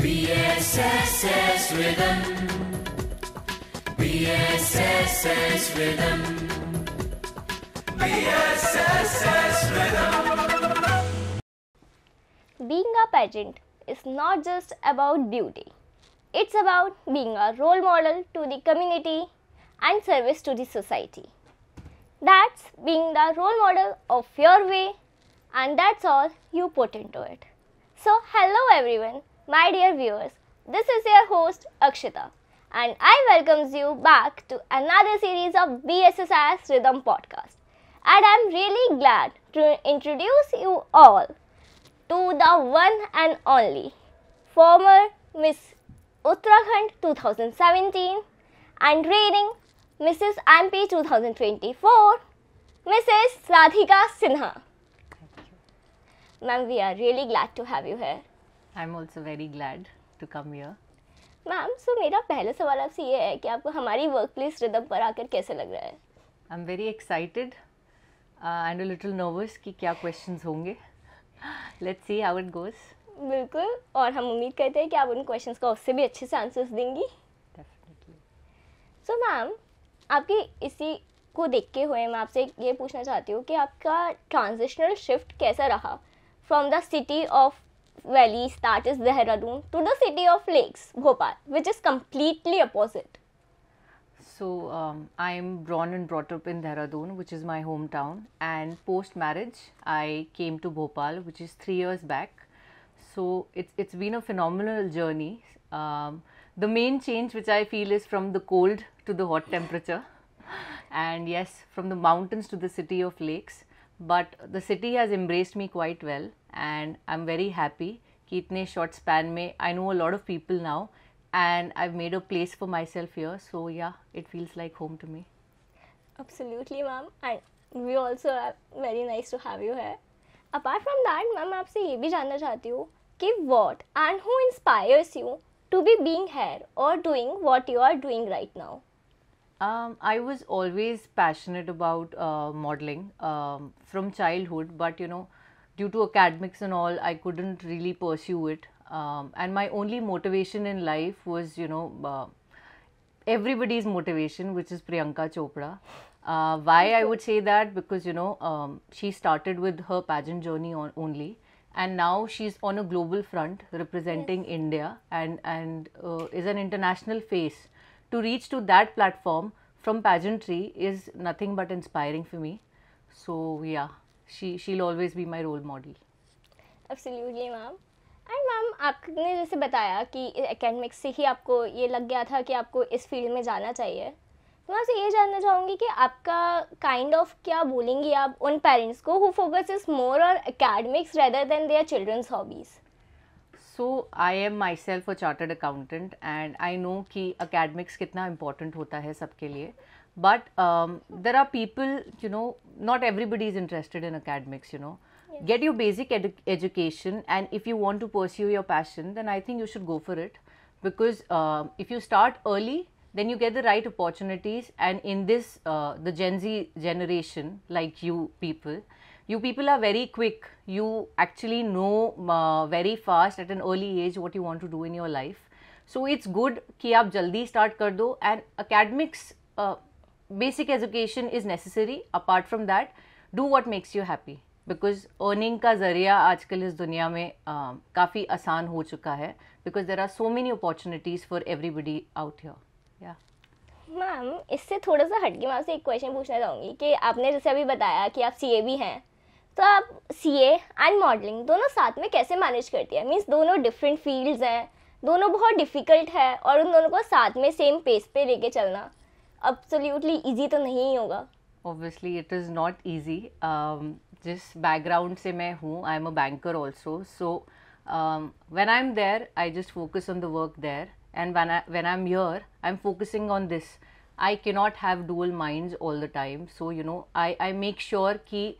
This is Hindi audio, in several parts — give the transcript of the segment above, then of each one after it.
BSSS rhythm. BSSS rhythm. BSSS rhythm. Being a pageant is not just about beauty. It's about being a role model to the community and service to the society. That's being the role model of your way and that's all you put into it. So, hello everyone, my dear viewers. This is your host Akshita, and I welcomes you back to another series of BSSIS Rhythm podcast. And I'm really glad to introduce you all to the one and only former Miss Uttarakhand 2017 and reigning Mrs. MP 2024, Mrs. Radhika Sinha. Ma'am, we are really glad to have you here. I'm also very glad to come here. Ma'am so so मेरा पहला सवाल आपसे ये है कि आपको हमारी वर्क प्लेस रिदम पर आकर कैसे लग रहा है I am very excited and little nervous कि क्या क्वेश्चंस होंगे let's see how it goes बिल्कुल और हम उम्मीद करते हैं कि आप उन क्वेश्चंस का उससे भी अच्छे से आंसर्स देंगी डेफिनेटली सो मैम आपकी इसी को देख के हुए मैं आपसे ये पूछना चाहती हूँ कि आपका ट्रांजिशनल शिफ्ट कैसा रहा from the city of valleys that is Dehradun to the city of lakes Bhopal which is completely opposite. So um, I'm born and brought up in Dehradun which is my hometown and post marriage I came to Bhopal which is 3 years back. So it's it's been a phenomenal journey. Um, the main change which I feel is from the cold to the hot temperature and yes from the mountains to the city of lakes but the city has embraced me quite well and I'm very happy कि short span me, I know a lot of people now, and I've made a place for myself here. So yeah, it feels like home to me. Absolutely, ma'am. And we also are very nice to have you here. Apart from that, ma'am, आपसे ये भी जानना चाहती हूँ कि what and who inspires you to be being here or doing what you are doing right now? Um, I was always passionate about uh, modeling um, from childhood, but you know, due to academics and all, I couldn't really pursue it. Um, and my only motivation in life was, you know, uh, everybody's motivation, which is Priyanka Chopra. Uh, why I would say that because you know um, she started with her pageant journey on only, and now she's on a global front representing yes. India and and uh, is an international face. To reach to that platform from pageantry is nothing but inspiring for me. So yeah. she she'll always be my role model absolutely ma'am and ma'am आपने जैसे बताया कि एकेडमिक्स से ही आपको ये लग गया था कि आपको इस फील्ड में जाना चाहिए तो मैं आपसे ये जानना चाहूँगी कि आपका काइंड kind ऑफ of क्या बोलेंगी आप उन पेरेंट्स को who focus is more on academics rather than their children's hobbies so I am myself a chartered accountant and I know कि अकेडमिक्स कितना इम्पोर्टेंट होता है सबके लिए but um, there are people you know not everybody is interested in academics you know yes. get your basic edu- education and if you want to pursue your passion then i think you should go for it because uh, if you start early then you get the right opportunities and in this uh, the gen z generation like you people you people are very quick you actually know uh, very fast at an early age what you want to do in your life so it's good कि आप जल्दी start कर दो and academics uh, basic education is necessary apart from that do what makes you happy because earning का ज़रिया आजकल इस दुनिया में काफ़ी आसान हो चुका है because there are so many opportunities for everybody out here yeah ma'am इससे थोड़ा सा हटके मैं आपसे एक क्वेश्चन पूछना चाहूँगी कि आपने जैसे अभी बताया कि आप सी ए भी हैं तो आप सी एंड मॉडलिंग दोनों साथ में कैसे मैनेज करती है मीन्स दोनों डिफरेंट फील्ड्स हैं दोनों बहुत डिफ़िकल्ट है और उन दोनों को साथ में सेम पेस पे लेके चलना एब्सोल्युटली इजी तो नहीं होगा obviously it is not easy जिस बैकग्राउंड से मैं हूँ I am a banker also so when I am there I just focus on the work there and when I am your I am focusing on this I can not have dual mind all the time so you know I I make sure कि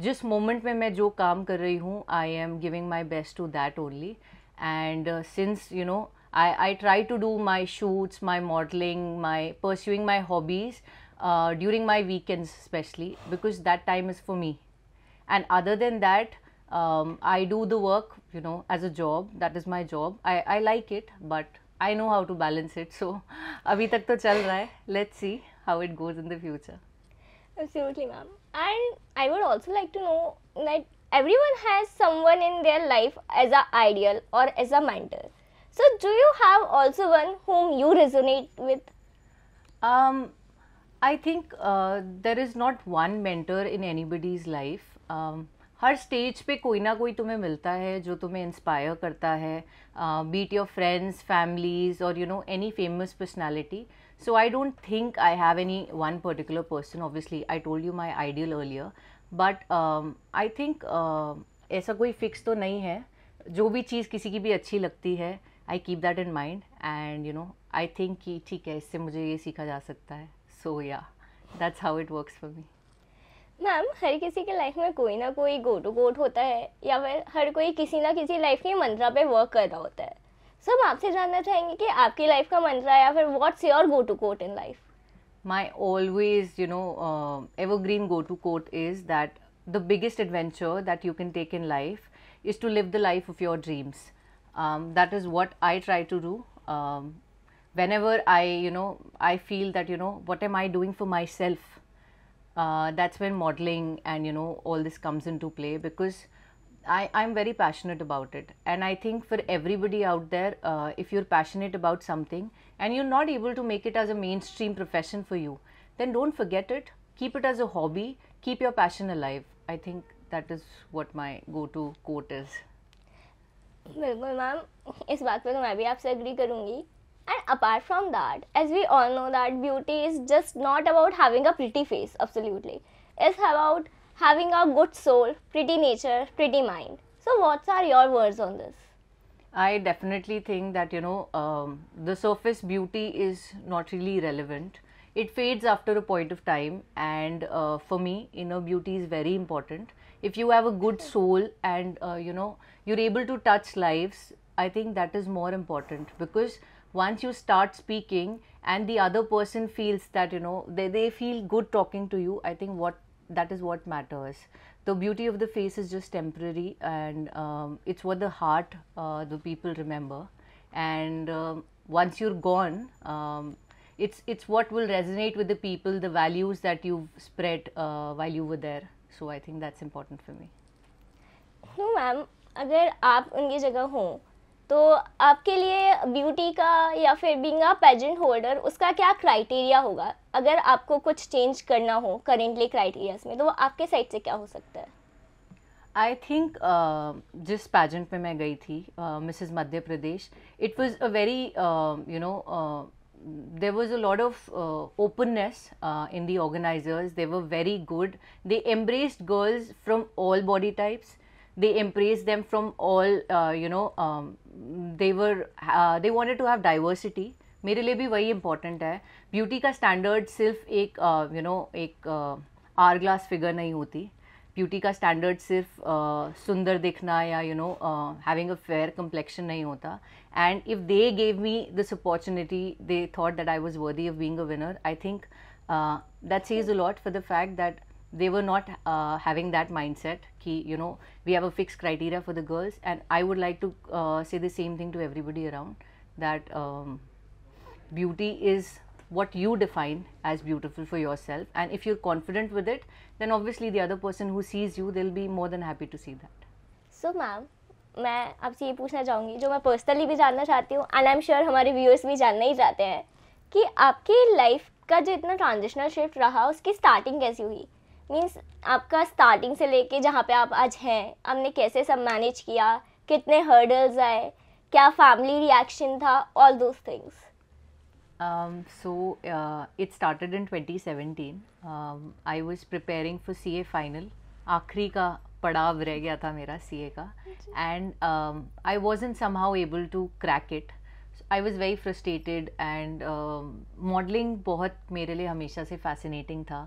जिस मोमेंट में मैं जो काम कर रही हूँ I am giving my best to that only and since you know I, I try to do my shoots, my modeling, my pursuing my hobbies uh, during my weekends, especially because that time is for me. And other than that, um, I do the work, you know, as a job. That is my job. I, I like it, but I know how to balance it. So, abhi tak to chal raha hai. Let's see how it goes in the future. Absolutely, ma'am. And I would also like to know that everyone has someone in their life as an ideal or as a mentor. So, do you have also one whom you resonate with? Um, I think uh, there is not one mentor in anybody's life. Um, हर स्टेज पे कोई ना कोई तुम्हें मिलता है जो तुम्हें इंस्पायर करता है बीट योर फ्रेंड्स फैमिलीज और you know any famous personality so I don't think I have any one particular person obviously I told you my ideal earlier but I think ऐसा कोई फिक्स तो नहीं है जो भी चीज़ किसी की भी अच्छी लगती है I keep that in mind and you know I think कि ठीक है इससे मुझे ये सीखा जा सकता है so yeah that's how it works for me ma'am हर किसी के लाइफ में कोई ना कोई गो टू गोट होता है या फिर हर कोई किसी ना किसी लाइफ के मंत्रा पे वर्क कर रहा होता है सो हम आपसे जानना चाहेंगे कि आपकी लाइफ का मंत्रा या फिर what's your go to quote in life my always you know evergreen go to quote is that the biggest adventure that you can take in life is to live the life of your dreams Um, that is what I try to do. Um, whenever I, you know, I feel that, you know, what am I doing for myself? Uh, that's when modeling and, you know, all this comes into play because I, I'm very passionate about it. And I think for everybody out there, uh, if you're passionate about something and you're not able to make it as a mainstream profession for you, then don't forget it. Keep it as a hobby. Keep your passion alive. I think that is what my go to quote is. बिल्कुल मैम इस बात पर मैं भी आपसे एग्री करूँगी And apart from that, as we all know that beauty is just not about having a pretty face, absolutely. It's about having a good soul, pretty nature, pretty mind. So what's are your words on this? I definitely think that you know um, the surface beauty is not really relevant. It fades after a point of time, and uh, for me, you know, beauty is very important if you have a good soul and uh, you know you're able to touch lives i think that is more important because once you start speaking and the other person feels that you know they, they feel good talking to you i think what that is what matters the beauty of the face is just temporary and um, it's what the heart uh, the people remember and um, once you're gone um, it's it's what will resonate with the people the values that you've spread uh, while you were there so I think that's important for me no ma'am अगर आप उनकी जगह हों तो आपके लिए ब्यूटी का या फिर बींग पेजेंट होल्डर उसका क्या क्राइटेरिया होगा अगर आपको कुछ चेंज करना हो करेंटली क्राइटेरियाज में तो वो आपके साइड से क्या हो सकता है आई थिंक uh, जिस पैजेंट में मैं गई थी Mrs Madhya Pradesh it was a very you know there was a lot of uh, openness uh, in the organizers. They were very good. They embraced girls from all body types. They embraced them from all, uh, you know, um, they were, uh, they wanted to have diversity. मेरे लिए भी वही इम्पोर्टेंट है ब्यूटी का स्टैंडर्ड सिर्फ एक यू uh, नो एक आर ग्लास फिगर नहीं होती ब्यूटी का स्टैंडर्ड सिर्फ सुंदर दिखना या you know having a fair complexion नहीं होता and if they gave me this opportunity they thought that I was worthy of being a winner I think that says a lot for the fact that they were not uh, having that mindset ki you know we have a fixed criteria for the girls and i would like to uh, say the same thing to everybody around that um, beauty is what you define as beautiful for yourself and if you're confident with it then obviously the other person who sees you they'll be more than happy to see that so ma'am मैं आपसे ये पूछना चाहूँगी जो मैं पर्सनली भी जानना चाहती हूँ एंड आई एम श्योर हमारे व्यूअर्स भी जानना ही चाहते हैं कि आपकी लाइफ का जो इतना ट्रांजिशनल शिफ्ट रहा उसकी स्टार्टिंग कैसी हुई मीन्स आपका स्टार्टिंग से लेके जहाँ पे आप आज हैं आपने कैसे सब मैनेज किया कितने हर्डल्स आए क्या फैमिली रिएक्शन था all those things Um, so uh, it started in 2017. Um, I was preparing for CA final. आखिरी का पड़ाव रह गया था मेरा सी ए का and I was in somehow able to crack it I was very frustrated and modelling बहुत मेरे लिए हमेशा से फैसिनेटिंग था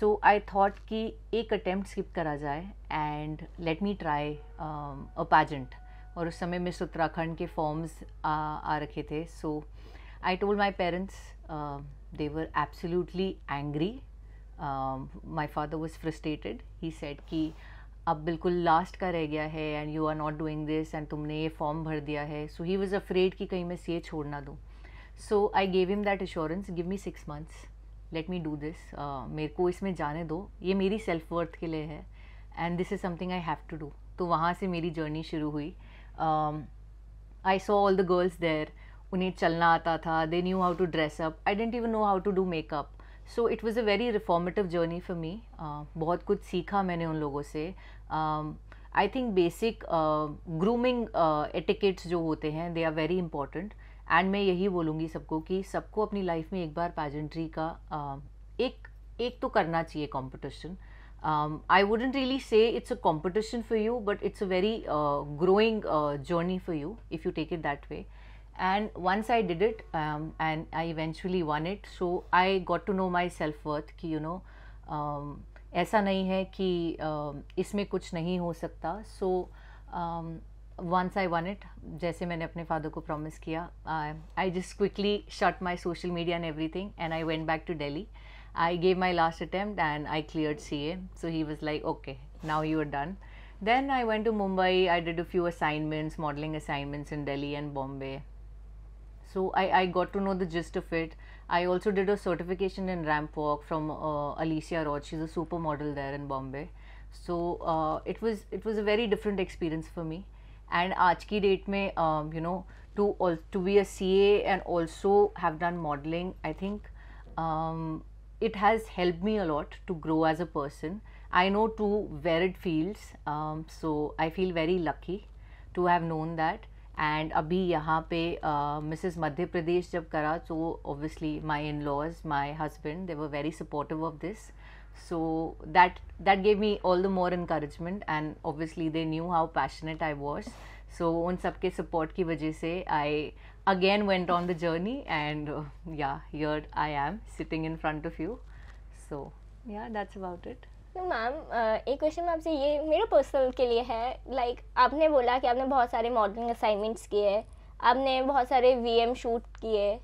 सो आई थॉट कि एक अटैम्प्ट स्किप करा जाए and let me try a pageant और उस समय मिस उत्तराखंड के फॉर्म्स आ, आ रखे थे so so, I told my parents they were absolutely angry my father was frustrated he said कि अब बिल्कुल लास्ट का रह गया है and you are not doing this and तुमने ये फॉर्म भर दिया है सो ही वॉज़ अफ्रेड कि कहीं मैं सी ए छोड़ ना दूँ so I gave him that assurance give me six months let me do this मेरे को इसमें जाने दो ये मेरी सेल्फ वर्थ के लिए है and this is something I have to do तो वहाँ से मेरी जर्नी शुरू हुई I saw all the girls there उन्हें चलना आता था they knew how to dress up I didn't even know how to do makeup so it was a very reformative journey for me बहुत कुछ सीखा मैंने उन लोगों से I think basic grooming etiquettes जो होते हैं they are very important and मैं यही बोलूँगी सबको कि सबको अपनी लाइफ में एक बार पैजेंट्री का uh, एक एक तो करना चाहिए competition I wouldn't really say it's a competition for you but it's a very growing journey for you if you take it that way and once I did it um, and I eventually won it so I got to know my self worth कि you know um, ऐसा नहीं है कि um, इसमें कुछ नहीं हो सकता so um, once I won it जैसे मैंने अपने father को promise किया uh, I just quickly shut my social media and everything and I went back to Delhi I gave my last attempt and I cleared CA so he was like okay now you are done then I went to Mumbai I did a few assignments modeling assignments in Delhi and Bombay so I, I got to know the gist of it. I also did a certification in ramp walk from uh, Alicia Roth. She's a supermodel there in Bombay. So uh, it was it was a very different experience for me. And archki date may um, you know to to be a CA and also have done modeling, I think um, it has helped me a lot to grow as a person. I know two varied fields, um, so I feel very lucky to have known that. And अभी यहाँ पे मिसेस मध्य प्रदेश जब करा तो obviously my in laws my husband they were very supportive of this so that that gave me all the more encouragement and obviously they knew how passionate I was so उन सबके सपोर्ट की वजह से I again went on the journey and uh, yeah here i am sitting in front of you so yeah that's about it तो मैम एक क्वेश्चन आपसे ये मेरे पर्सनल के लिए है लाइक like, आपने बोला कि आपने बहुत सारे मॉडलिंग असाइनमेंट्स किए आपने बहुत सारे वीएम शूट किए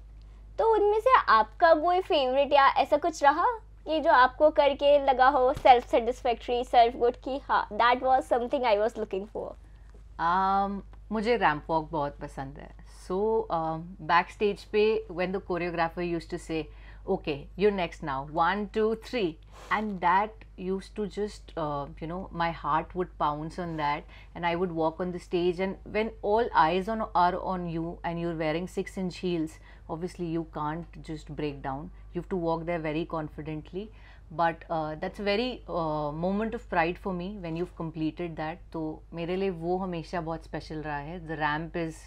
तो उनमें से आपका कोई फेवरेट या ऐसा कुछ रहा कि जो आपको करके लगा हो सेल्फ सेटिस्फैक्ट्री सेल्फ गुड की हाँ that was something I was looking for मुझे रैम्प वॉक बहुत पसंद है सो बैक स्टेज पे when the choreographer use to say okay you're next now one two three and that used to just uh, you know my heart would pounce on that and i would walk on the stage and when all eyes on are on you and you're wearing six inch heels obviously you can't just break down you have to walk there very confidently but uh, that's a very uh, moment of pride for me when you've completed that so mere liye wo hamesha bahut special raha hai the ramp is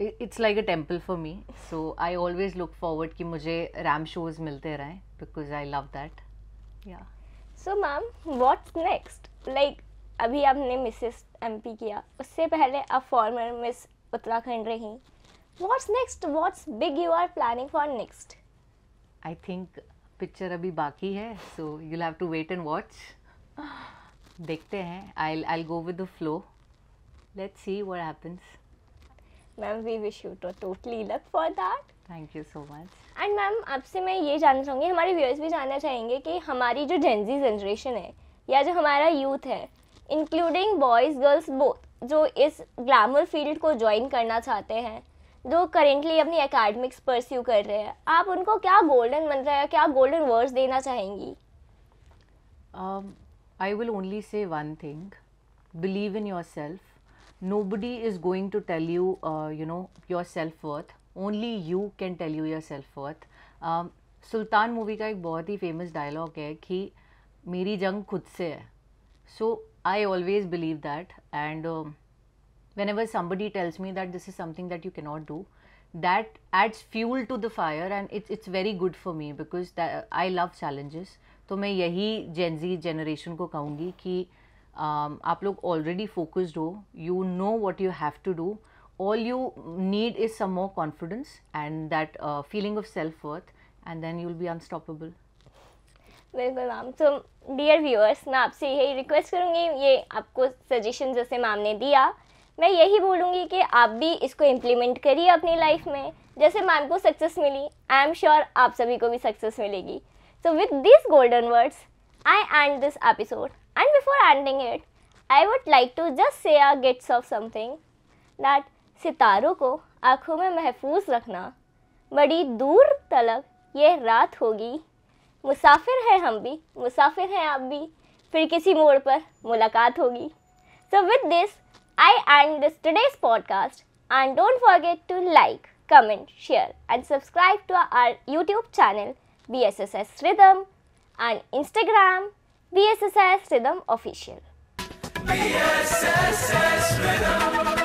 it's like a temple for me so I always look forward कि मुझे रैम शोज मिलते रहें because I love that yeah so ma'am what's next like अभी आपने मिसेस एम पी किया उससे पहले आप फॉर्मर मिस उत्तराखंड रही what's next what's big you are planning for next I think picture अभी बाकी है so you have to wait and watch देखते हैं I I go with the flow let's see what happens ma'am we wish you to totally luck for that thank you so much and ma'am आपसे मैं ये जानना चाहूँगी हमारे व्यूअर्स भी जानना चाहेंगे कि हमारी जो जेंजी जनरेशन है या जो हमारा यूथ है इंक्लूडिंग बॉयज़ गर्ल्स बोथ जो इस ग्लैमर फील्ड को ज्वाइन करना चाहते हैं जो करेंटली अपनी एकेडमिक्स परस्यू कर रहे हैं आप उनको क्या गोल्डन मंत्र या क्या गोल्डन वर्ड्स देना चाहेंगी I will only say one thing believe in yourself nobody is going to tell you uh, you know your self worth only you can tell you your self worth um, Sultan movie का एक बहुत ही फेमस डायलॉग है कि मेरी जंग खुद से है so I always believe that and whenever somebody tells me that this is something that you not do that adds fuel to the fire and it's it's very good for me because I love challenges तो मैं यही जेनजी जनरेशन को कहूँगी कि Um, आप लोग ऑलरेडी फोकस्ड हो you know what you have to do all you need is some more confidence and that feeling of self worth worth, and then you'll be बिल्कुल मैम तो डियर व्यूअर्स मैं आपसे यही रिक्वेस्ट करूँगी ये आपको सजेशन जैसे मैम ने दिया मैं यही बोलूँगी कि आप भी इसको इम्प्लीमेंट करिए अपनी लाइफ में जैसे मैम को सक्सेस मिली आई एम श्योर आप सभी को भी सक्सेस मिलेगी so with this golden words I end this episode And before ending it, I would like to just say our gits of something that सितारों को आँखों में महफूज रखना बड़ी दूर तलक ये रात होगी मुसाफिर हैं हम भी मुसाफिर हैं आप भी फिर किसी मोड़ पर मुलाकात होगी so with this I end this today's podcast and don't forget to like comment, share, and subscribe to our YouTube channel BSSS Rhythm and Instagram BSSS Rhythm Official. BSSS Rhythm.